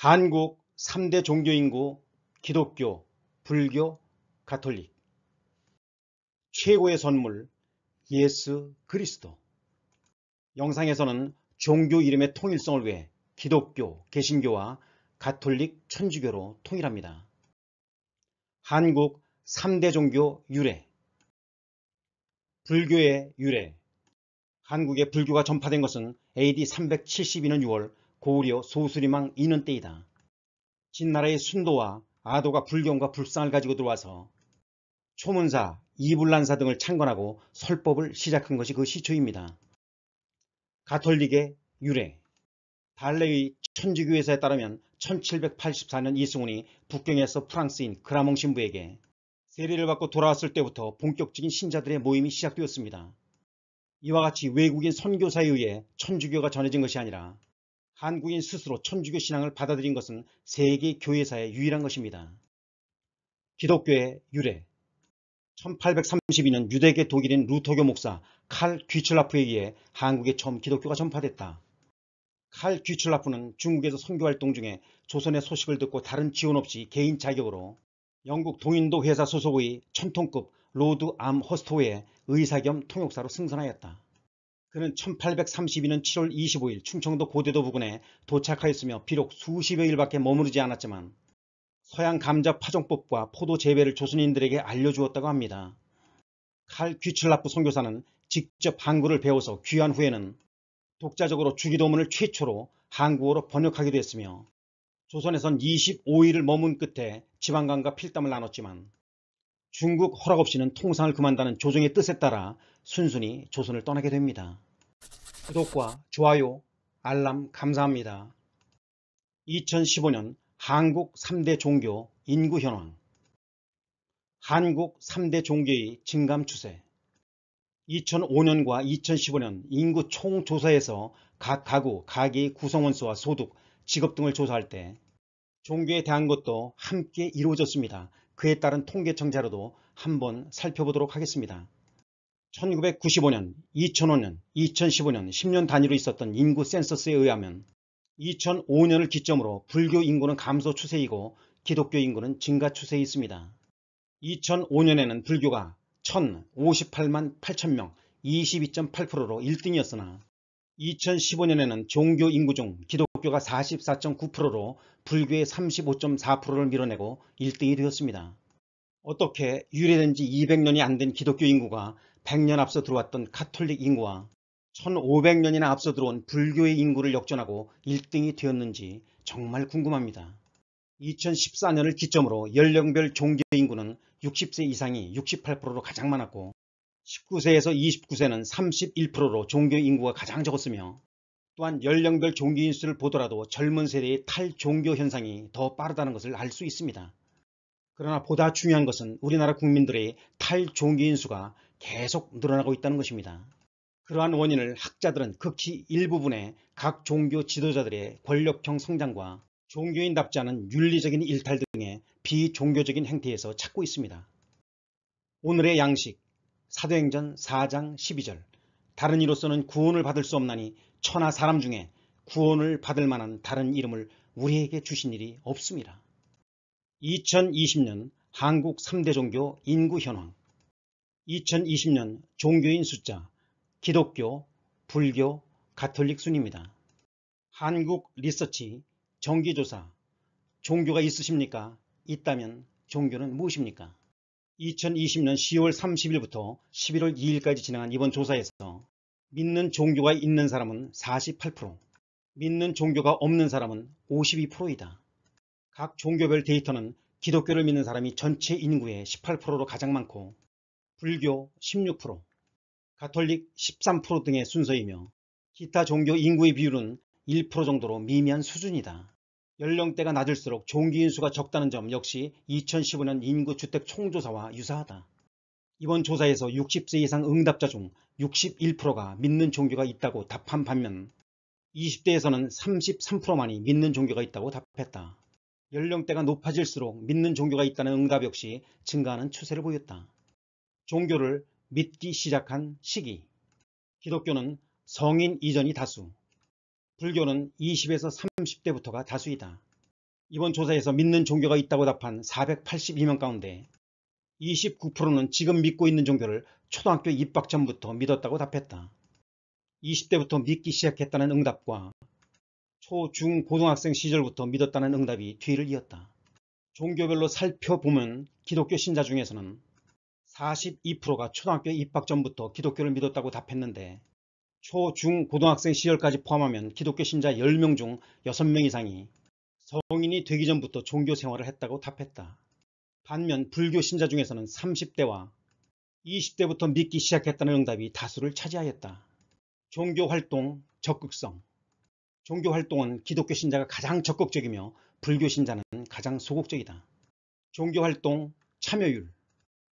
한국 3대 종교인구 기독교, 불교, 가톨릭 최고의 선물 예수 그리스도 영상에서는 종교 이름의 통일성을 위해 기독교, 개신교와 가톨릭, 천주교로 통일합니다. 한국 3대 종교 유래 불교의 유래 한국에 불교가 전파된 것은 AD 372년 6월 고구려 소수리망 이는 때이다 진나라의 순도와 아도가 불경과 불상을 가지고 들어와서 초문사, 이불란사 등을 창건하고 설법을 시작한 것이 그 시초입니다. 가톨릭의 유래 달래의천주교회사에 따르면 1784년 이승훈이 북경에서 프랑스인 그라몽 신부에게 세례를 받고 돌아왔을 때부터 본격적인 신자들의 모임이 시작되었습니다. 이와 같이 외국인 선교사에 의해 천주교가 전해진 것이 아니라 한국인 스스로 천주교 신앙을 받아들인 것은 세계 교회사의 유일한 것입니다. 기독교의 유래 1832년 유대계 독일인 루터교 목사 칼 귀출라프에 의해 한국에 처음 기독교가 전파됐다. 칼 귀출라프는 중국에서 선교활동 중에 조선의 소식을 듣고 다른 지원 없이 개인 자격으로 영국 동인도 회사 소속의 천통급 로드 암 허스토의 의사 겸 통역사로 승선하였다. 그는 1832년 7월 25일 충청도 고대도 부근에 도착하였으며 비록 수십여일밖에 머무르지 않았지만 서양 감자 파종법과 포도 재배를 조선인들에게 알려주었다고 합니다. 칼 귀칠라프 선교사는 직접 한글을 배워서 귀한 후에는 독자적으로 주기도문을 최초로 한국어로 번역하기도 했으며 조선에선 25일을 머문 끝에 지방관과 필담을 나눴지만 중국 허락 없이는 통상을 금한다는 조정의 뜻에 따라 순순히 조선을 떠나게 됩니다. 구독과 좋아요, 알람 감사합니다. 2015년 한국 3대 종교 인구 현황 한국 3대 종교의 증감 추세 2005년과 2015년 인구 총조사에서 각 가구, 가계 구성원수와 소득, 직업 등을 조사할 때 종교에 대한 것도 함께 이루어졌습니다. 그에 따른 통계청 자료도 한번 살펴보도록 하겠습니다. 1995년, 2005년, 2015년 10년 단위로 있었던 인구 센서스에 의하면 2005년을 기점으로 불교 인구는 감소 추세이고 기독교 인구는 증가 추세에 있습니다. 2005년에는 불교가 1058만 8천명 22.8%로 1등이었으나 2015년에는 종교 인구 중 기독교가 44.9%로 불교의 35.4%를 밀어내고 1등이 되었습니다. 어떻게 유래된 지 200년이 안 된 기독교 인구가 100년 앞서 들어왔던 카톨릭 인구와 1500년이나 앞서 들어온 불교의 인구를 역전하고 1등이 되었는지 정말 궁금합니다. 2014년을 기점으로 연령별 종교 인구는 60세 이상이 68%로 가장 많았고 19세에서 29세는 31%로 종교 인구가 가장 적었으며 또한 연령별 종교 인수를 보더라도 젊은 세대의 탈종교 현상이 더 빠르다는 것을 알 수 있습니다. 그러나 보다 중요한 것은 우리나라 국민들의 탈종교 인수가 계속 늘어나고 있다는 것입니다. 그러한 원인을 학자들은 극히 일부분의 각 종교 지도자들의 권력형 성장과 종교인답지 않은 윤리적인 일탈 등의 비종교적인 행태에서 찾고 있습니다. 오늘의 양식 사도행전 4장 12절 다른 이로서는 구원을 받을 수 없나니 천하 사람 중에 구원을 받을 만한 다른 이름을 우리에게 주신 일이 없습니다. 2020년 한국 3대 종교 인구 현황 2020년 종교인 숫자 기독교, 불교, 가톨릭 순입니다. 한국 리서치 정기조사 종교가 있으십니까? 있다면 종교는 무엇입니까? 2020년 10월 30일부터 11월 2일까지 진행한 이번 조사에서 믿는 종교가 있는 사람은 48%, 믿는 종교가 없는 사람은 52%이다. 각 종교별 데이터는 기독교를 믿는 사람이 전체 인구의 18%로 가장 많고 불교 16%, 가톨릭 13% 등의 순서이며 기타 종교 인구의 비율은 1% 정도로 미미한 수준이다. 연령대가 낮을수록 종교 인수가 적다는 점 역시 2015년 인구주택 총조사와 유사하다. 이번 조사에서 60세 이상 응답자 중 61%가 믿는 종교가 있다고 답한 반면 20대에서는 33%만이 믿는 종교가 있다고 답했다. 연령대가 높아질수록 믿는 종교가 있다는 응답 역시 증가하는 추세를 보였다. 종교를 믿기 시작한 시기. 기독교는 성인 이전이 다수, 불교는 20에서 30대부터가 다수이다. 이번 조사에서 믿는 종교가 있다고 답한 482명 가운데 29%는 지금 믿고 있는 종교를 초등학교 입학 전부터 믿었다고 답했다. 20대부터 믿기 시작했다는 응답과 초, 중, 고등학생 시절부터 믿었다는 응답이 뒤를 이었다. 종교별로 살펴보면 기독교 신자 중에서는 42%가 초등학교 입학 전부터 기독교를 믿었다고 답했는데 초, 중, 고등학생 시절까지 포함하면 기독교 신자 10명 중 6명 이상이 성인이 되기 전부터 종교 생활을 했다고 답했다. 반면 불교 신자 중에서는 30대와 20대부터 믿기 시작했다는 응답이 다수를 차지하였다. 종교활동 적극성 종교활동은 기독교 신자가 가장 적극적이며 불교 신자는 가장 소극적이다. 종교활동 참여율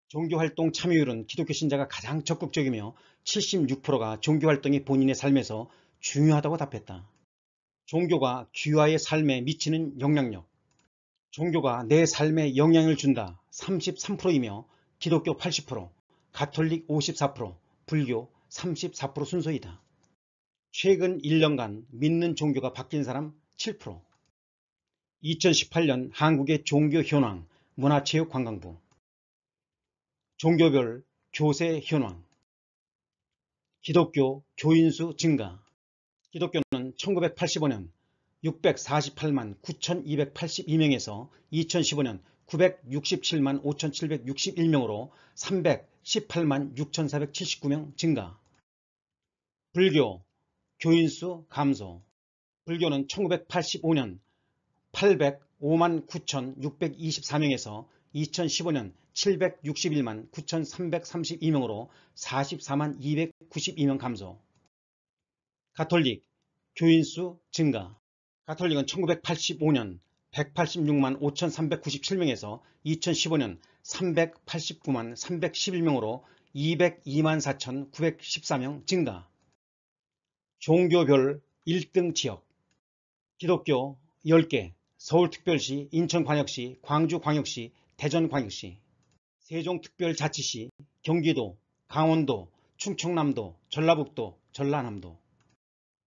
종교활동 참여율은 기독교 신자가 가장 적극적이며 76%가 종교활동이 본인의 삶에서 중요하다고 답했다. 종교가 귀화의 삶에 미치는 영향력 종교가 내 삶에 영향을 준다 33%이며 기독교 80%, 가톨릭 54%, 불교 34% 순서이다. 최근 1년간 믿는 종교가 바뀐 사람 7% 2018년 한국의 종교 현황 문화체육관광부 종교별 교세 현황 기독교 교인수 증가 기독교는 1985년 648만 9282명에서 2015년 967만 5761명으로 318만 6479명 증가 불교 교인수 감소 불교는 1985년 805만 9624명에서 2015년 761만 9,332명으로 44만 292명 감소 가톨릭 교인수 증가 가톨릭은 1985년 186만 5,397명에서 2015년 389만 311명으로 202만 4,914명 증가 종교별 1등 지역 기독교 10개 서울특별시, 인천광역시, 광주광역시, 대전광역시 세종특별자치시, 경기도, 강원도, 충청남도, 전라북도, 전라남도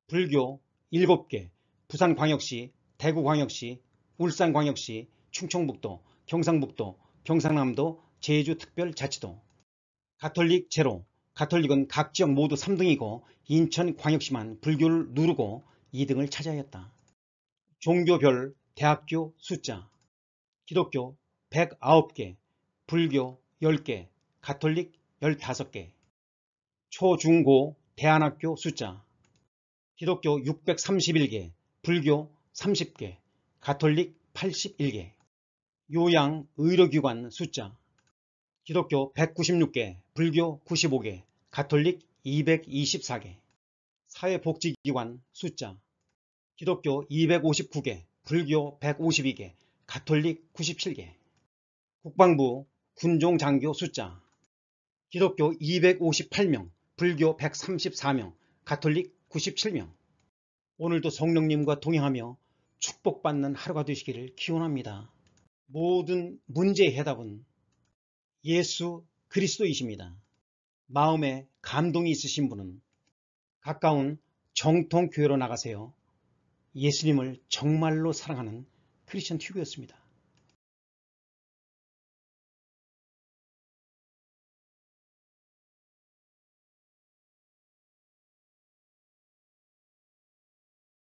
불교 7개, 부산광역시, 대구광역시, 울산광역시, 충청북도, 경상북도, 경상남도, 제주특별자치도 가톨릭 제로, 가톨릭은 각 지역 모두 3등이고 인천광역시만 불교를 누르고 2등을 차지하였다. 종교별 대학교 숫자 기독교 109개, 불교 10개, 가톨릭 15개, 초중고 대안학교 숫자, 기독교 631개, 불교 30개, 가톨릭 81개, 요양 의료기관 숫자, 기독교 196개, 불교 95개, 가톨릭 224개, 사회복지기관 숫자, 기독교 259개, 불교 152개, 가톨릭 97개, 국방부 군종 장교 숫자 기독교 258명, 불교 134명, 가톨릭 97명 오늘도 성령님과 동행하며 축복받는 하루가 되시기를 기원합니다. 모든 문제의 해답은 예수 그리스도이십니다. 마음에 감동이 있으신 분은 가까운 정통교회로 나가세요. 예수님을 정말로 사랑하는 크리스천 튜브였습니다.